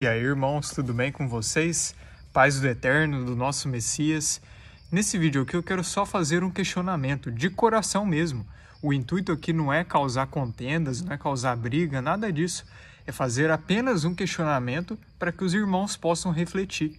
E aí, irmãos, tudo bem com vocês? Paz do Eterno, do nosso Messias. Nesse vídeo aqui eu quero só fazer um questionamento, de coração mesmo. O intuito aqui não é causar contendas, não é causar briga, nada disso. É fazer apenas um questionamento para que os irmãos possam refletir.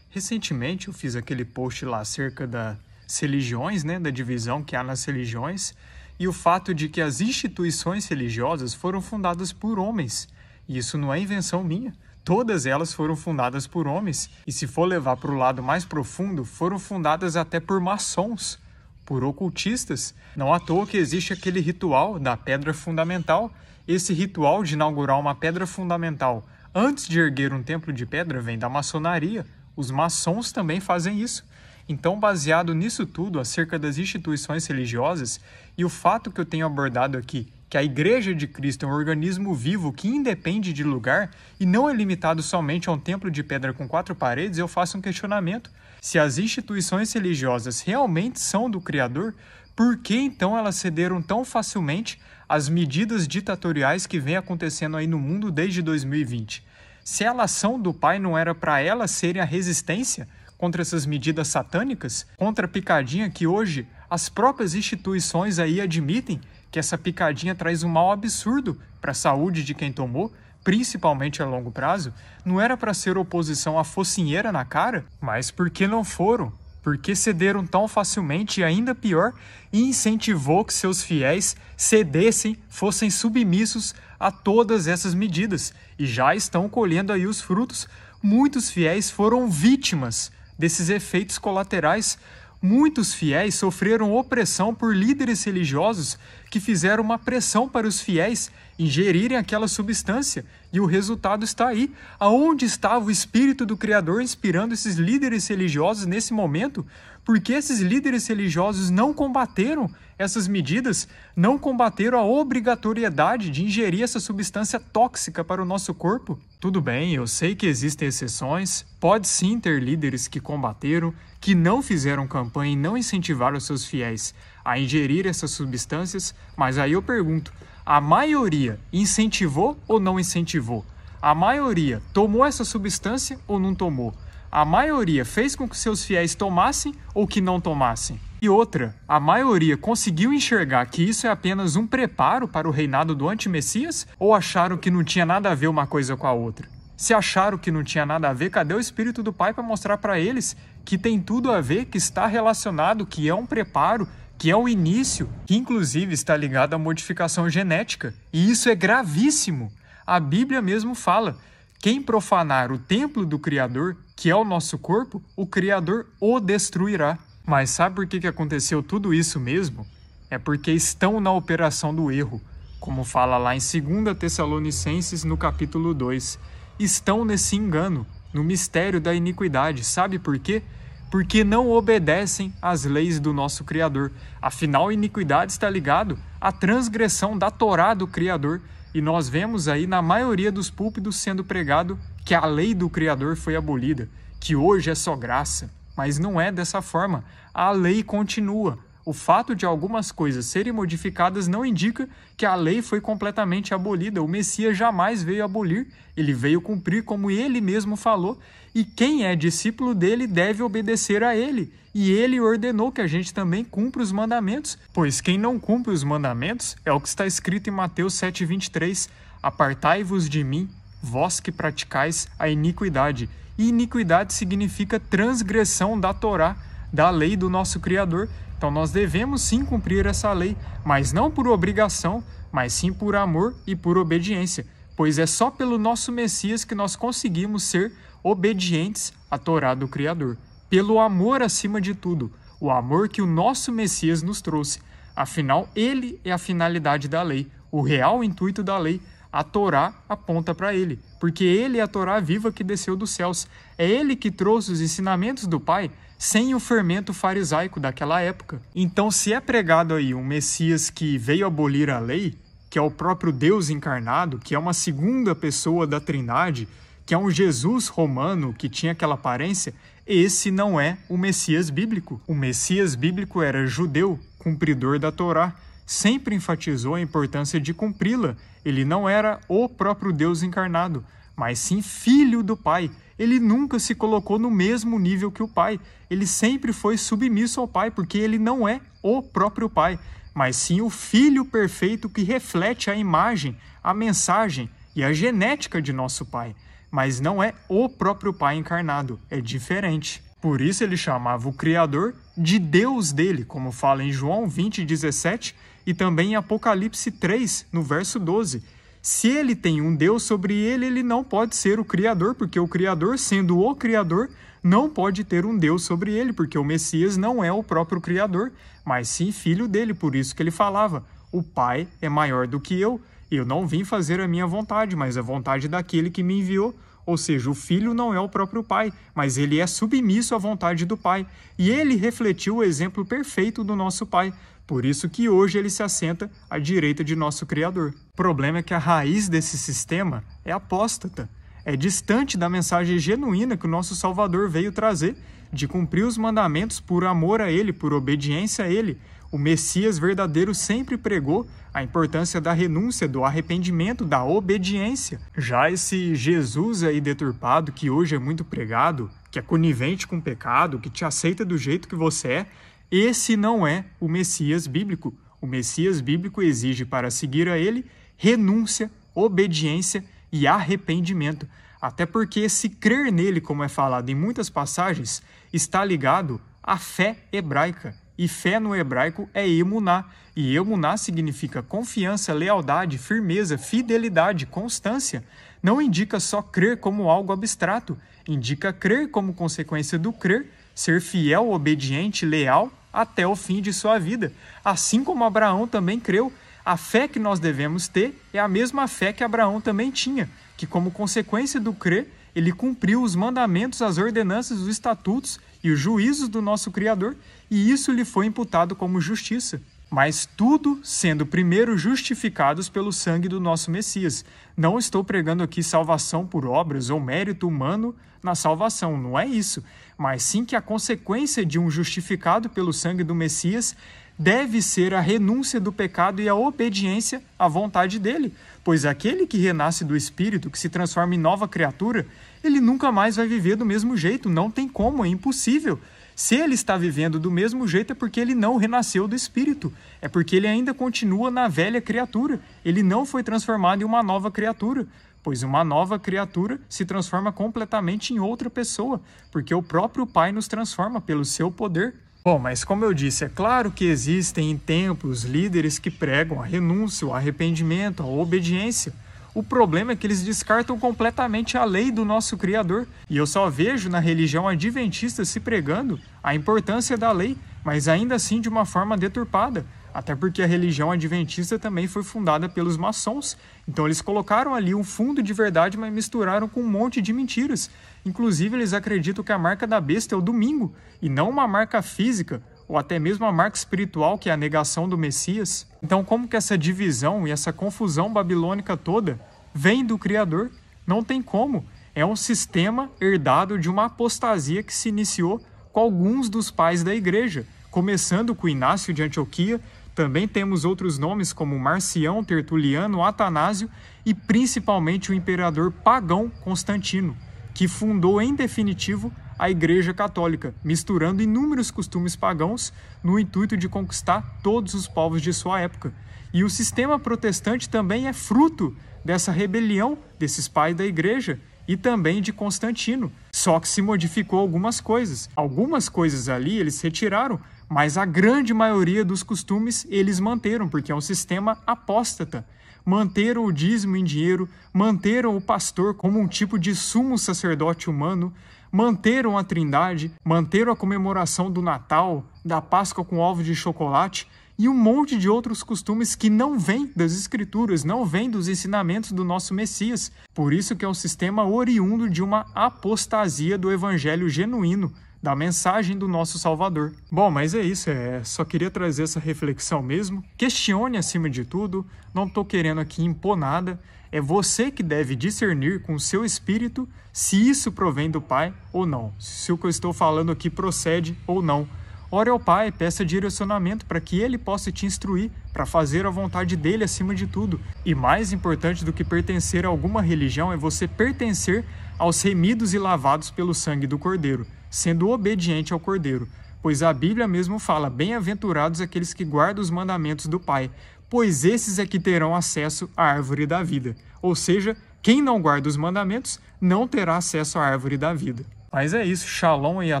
Recentemente eu fiz aquele post lá acerca das religiões, né, da divisão que há nas religiões, e o fato de que as instituições religiosas foram fundadas por homens. E isso não é invenção minha Todas elas foram fundadas por homens, e se for levar para o lado mais profundo, foram fundadas até por maçons, por ocultistas. Não à toa que existe aquele ritual da pedra fundamental. Esse ritual de inaugurar uma pedra fundamental antes de erguer um templo de pedra vem da maçonaria. Os maçons também fazem isso. Então, baseado nisso tudo, acerca das instituições religiosas e o fato que eu tenho abordado aqui que a Igreja de Cristo é um organismo vivo que independe de lugar e não é limitado somente a um templo de pedra com quatro paredes, eu faço um questionamento. Se as instituições religiosas realmente são do Criador, por que então elas cederam tão facilmente às medidas ditatoriais que vem acontecendo aí no mundo desde 2020? Se a ação do Pai não era para elas serem a resistência contra essas medidas satânicas, contra a picadinha que hoje as próprias instituições aí admitem que essa picadinha traz um mal absurdo para a saúde de quem tomou, principalmente a longo prazo, não era para ser oposição à focinheira na cara? Mas por que não foram? Por que cederam tão facilmente e ainda pior, incentivou que seus fiéis cedessem, fossem submissos a todas essas medidas e já estão colhendo aí os frutos. Muitos fiéis foram vítimas desses efeitos colaterais muitos fiéis sofreram opressão por líderes religiosos que fizeram uma pressão para os fiéis ingerirem aquela substância, e o resultado está aí. Aonde estava o espírito do Criador inspirando esses líderes religiosos nesse momento? Porque esses líderes religiosos não combateram essas medidas, não combateram a obrigatoriedade de ingerir essa substância tóxica para o nosso corpo? Tudo bem, eu sei que existem exceções, pode sim ter líderes que combateram, que não fizeram campanha e não incentivaram seus fiéis a ingerir essas substâncias, mas aí eu pergunto: a maioria incentivou ou não incentivou? A maioria tomou essa substância ou não tomou? A maioria fez com que seus fiéis tomassem ou que não tomassem? E outra, a maioria conseguiu enxergar que isso é apenas um preparo para o reinado do anti-messias ou acharam que não tinha nada a ver uma coisa com a outra? Se acharam que não tinha nada a ver, cadê o Espírito do Pai para mostrar para eles que tem tudo a ver, que está relacionado, que é um preparo, que é o início, que inclusive está ligado à modificação genética. E isso é gravíssimo. A Bíblia mesmo fala: quem profanar o templo do Criador, que é o nosso corpo, o Criador o destruirá. Mas sabe por que, que aconteceu tudo isso mesmo? É porque estão na operação do erro, como fala lá em 2 Tessalonicenses no capítulo 2. Estão nesse engano, no mistério da iniquidade. Sabe por quê? Porque não obedecem às leis do nosso Criador. Afinal, iniquidade está ligado à transgressão da Torá do Criador. E nós vemos aí na maioria dos púlpitos sendo pregado que a lei do Criador foi abolida, que hoje é só graça mas não é dessa forma. A lei continua. O fato de algumas coisas serem modificadas não indica que a lei foi completamente abolida. O Messias jamais veio abolir, ele veio cumprir como ele mesmo falou, e quem é discípulo dele deve obedecer a ele. E ele ordenou que a gente também cumpra os mandamentos, pois quem não cumpre os mandamentos é o que está escrito em Mateus 7:23: Apartai-vos de mim, vós que praticais a iniquidade, iniquidade significa transgressão da Torá, da lei do nosso Criador. Então nós devemos sim cumprir essa lei, mas não por obrigação, mas sim por amor e por obediência, pois é só pelo nosso Messias que nós conseguimos ser obedientes à Torá do Criador. Pelo amor acima de tudo, o amor que o nosso Messias nos trouxe. Afinal, ele é a finalidade da lei, o real intuito da lei. A Torá aponta para ele porque ele é a Torá viva que desceu dos céus. É ele que trouxe os ensinamentos do Pai sem o fermento farisaico daquela época. Então, se é pregado aí um Messias que veio abolir a lei, que é o próprio Deus encarnado, que é uma segunda pessoa da Trindade, que é um Jesus romano que tinha aquela aparência, esse não é o Messias bíblico. O Messias bíblico era judeu, cumpridor da Torá sempre enfatizou a importância de cumpri-la. Ele não era o próprio Deus encarnado, mas sim filho do Pai. Ele nunca se colocou no mesmo nível que o Pai. Ele sempre foi submisso ao Pai, porque ele não é o próprio Pai, mas sim o Filho perfeito que reflete a imagem, a mensagem e a genética de nosso Pai. Mas não é o próprio Pai encarnado, é diferente. Por isso ele chamava o Criador de Deus dele, como fala em João 20, 17 e também em Apocalipse 3, no verso 12. Se ele tem um Deus sobre ele, ele não pode ser o Criador, porque o Criador, sendo o Criador, não pode ter um Deus sobre ele, porque o Messias não é o próprio Criador, mas sim filho dele. Por isso que ele falava: O Pai é maior do que eu. Eu não vim fazer a minha vontade, mas a vontade daquele que me enviou. Ou seja, o filho não é o próprio pai, mas ele é submisso à vontade do pai. E ele refletiu o exemplo perfeito do nosso pai. Por isso que hoje ele se assenta à direita de nosso Criador. O problema é que a raiz desse sistema é apóstata. É distante da mensagem genuína que o nosso Salvador veio trazer, de cumprir os mandamentos por amor a Ele, por obediência a Ele, o Messias verdadeiro sempre pregou a importância da renúncia, do arrependimento, da obediência. Já esse Jesus aí deturpado, que hoje é muito pregado, que é conivente com o pecado, que te aceita do jeito que você é, esse não é o Messias bíblico. O Messias bíblico exige para seguir a ele renúncia, obediência e arrependimento. Até porque se crer nele, como é falado em muitas passagens, está ligado à fé hebraica, e fé no hebraico é emuná, e emuná significa confiança, lealdade, firmeza, fidelidade, constância. Não indica só crer como algo abstrato, indica crer como consequência do crer, ser fiel, obediente, leal até o fim de sua vida. Assim como Abraão também creu, a fé que nós devemos ter é a mesma fé que Abraão também tinha, que como consequência do crer, ele cumpriu os mandamentos, as ordenanças, os estatutos e os juízos do nosso Criador, e isso lhe foi imputado como justiça. Mas tudo sendo primeiro justificados pelo sangue do nosso Messias. Não estou pregando aqui salvação por obras ou mérito humano na salvação, não é isso. Mas sim que a consequência de um justificado pelo sangue do Messias deve ser a renúncia do pecado e a obediência à vontade dele, pois aquele que renasce do espírito, que se transforma em nova criatura, ele nunca mais vai viver do mesmo jeito, não tem como, é impossível. Se ele está vivendo do mesmo jeito é porque ele não renasceu do espírito, é porque ele ainda continua na velha criatura, ele não foi transformado em uma nova criatura pois uma nova criatura se transforma completamente em outra pessoa, porque o próprio Pai nos transforma pelo seu poder. Bom, mas como eu disse, é claro que existem em templos líderes que pregam a renúncia, o arrependimento, a obediência. O problema é que eles descartam completamente a lei do nosso Criador. E eu só vejo na religião adventista se pregando a importância da lei, mas ainda assim de uma forma deturpada, até porque a religião adventista também foi fundada pelos maçons, então eles colocaram ali um fundo de verdade, mas misturaram com um monte de mentiras. Inclusive, eles acreditam que a marca da besta é o domingo, e não uma marca física, ou até mesmo a marca espiritual, que é a negação do Messias. Então, como que essa divisão e essa confusão babilônica toda vem do Criador? Não tem como. É um sistema herdado de uma apostasia que se iniciou com alguns dos pais da igreja, começando com Inácio de Antioquia, também temos outros nomes como Marcião, Tertuliano, Atanásio e principalmente o imperador pagão Constantino, que fundou em definitivo a Igreja Católica, misturando inúmeros costumes pagãos no intuito de conquistar todos os povos de sua época. E o sistema protestante também é fruto dessa rebelião desses pais da Igreja e também de Constantino, só que se modificou algumas coisas. Algumas coisas ali eles retiraram, mas a grande maioria dos costumes eles manteram, porque é um sistema apóstata manteram o dízimo em dinheiro, manteram o pastor como um tipo de sumo sacerdote humano, manteram a Trindade, manteram a comemoração do Natal, da Páscoa com ovo de chocolate e um monte de outros costumes que não vêm das escrituras, não vêm dos ensinamentos do nosso Messias. Por isso que é um sistema oriundo de uma apostasia do evangelho genuíno, da mensagem do nosso Salvador. Bom, mas é isso, é, só queria trazer essa reflexão mesmo. Questione acima de tudo, não estou querendo aqui impor nada. É você que deve discernir com o seu espírito se isso provém do Pai ou não, se o que eu estou falando aqui procede ou não Ore ao Pai, peça direcionamento para que Ele possa te instruir para fazer a vontade dele acima de tudo. E mais importante do que pertencer a alguma religião é você pertencer aos remidos e lavados pelo sangue do Cordeiro, sendo obediente ao Cordeiro. Pois a Bíblia mesmo fala: Bem-aventurados aqueles que guardam os mandamentos do Pai, pois esses é que terão acesso à árvore da vida. Ou seja, quem não guarda os mandamentos não terá acesso à árvore da vida. Mas é isso, shalom aí a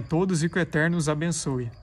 todos e que o Eterno os abençoe.